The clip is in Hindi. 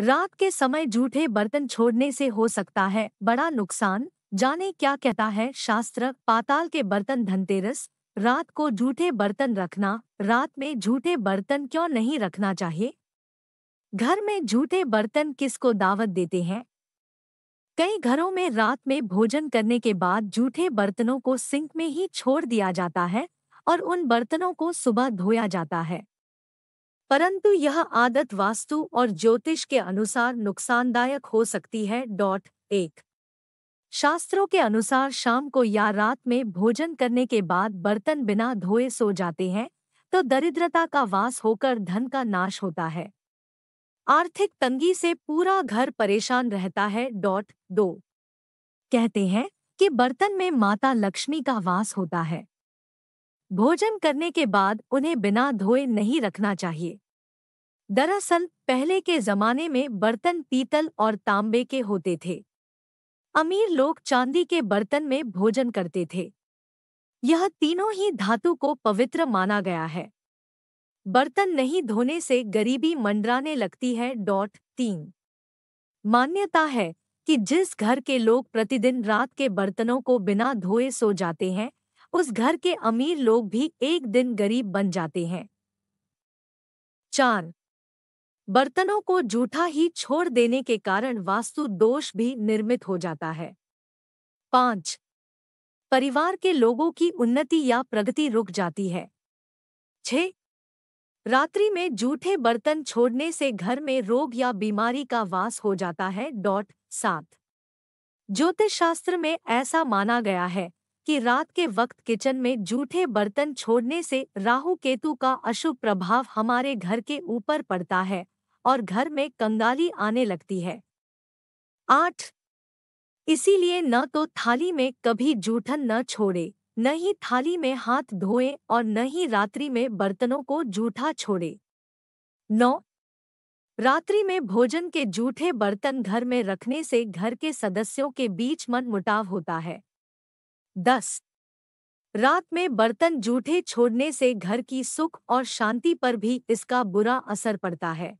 रात के समय जूठे बर्तन छोड़ने से हो सकता है बड़ा नुकसान जाने क्या कहता है शास्त्र पाताल के बर्तन धनतेरस रात को जूठे बर्तन रखना रात में जूठे बर्तन क्यों नहीं रखना चाहिए घर में जूठे बर्तन किसको दावत देते हैं कई घरों में रात में भोजन करने के बाद जूठे बर्तनों को सिंक में ही छोड़ दिया जाता है और उन बर्तनों को सुबह धोया जाता है परंतु यह आदत वास्तु और ज्योतिष के अनुसार नुकसानदायक हो सकती है डॉट एक शास्त्रों के अनुसार शाम को या रात में भोजन करने के बाद बर्तन बिना धोए सो जाते हैं तो दरिद्रता का वास होकर धन का नाश होता है आर्थिक तंगी से पूरा घर परेशान रहता है डॉट दो कहते हैं कि बर्तन में माता लक्ष्मी का वास होता है भोजन करने के बाद उन्हें बिना धोए नहीं रखना चाहिए दरअसल पहले के जमाने में बर्तन पीतल और तांबे के होते थे अमीर लोग चांदी के बर्तन में भोजन करते थे यह तीनों ही धातु को पवित्र माना गया है बर्तन नहीं धोने से गरीबी मंडराने लगती है डॉट तीन मान्यता है कि जिस घर के लोग प्रतिदिन रात के बर्तनों को बिना धोए सो जाते हैं उस घर के अमीर लोग भी एक दिन गरीब बन जाते हैं चार बर्तनों को जूठा ही छोड़ देने के कारण वास्तु दोष भी निर्मित हो जाता है पांच परिवार के लोगों की उन्नति या प्रगति रुक जाती है छः रात्रि में जूठे बर्तन छोड़ने से घर में रोग या बीमारी का वास हो जाता है डॉट सात ज्योतिष शास्त्र में ऐसा माना गया है कि रात के वक्त किचन में जूठे बर्तन छोड़ने से राहु केतु का अशुभ प्रभाव हमारे घर के ऊपर पड़ता है और घर में कंगाली आने लगती है आठ इसीलिए न तो थाली में कभी जूठन न छोड़े न ही थाली में हाथ धोए और न ही रात्रि में बर्तनों को जूठा छोड़े नौ रात्रि में भोजन के जूठे बर्तन घर में रखने से घर के सदस्यों के बीच मन मुटाव होता है दस रात में बर्तन जूठे छोड़ने से घर की सुख और शांति पर भी इसका बुरा असर पड़ता है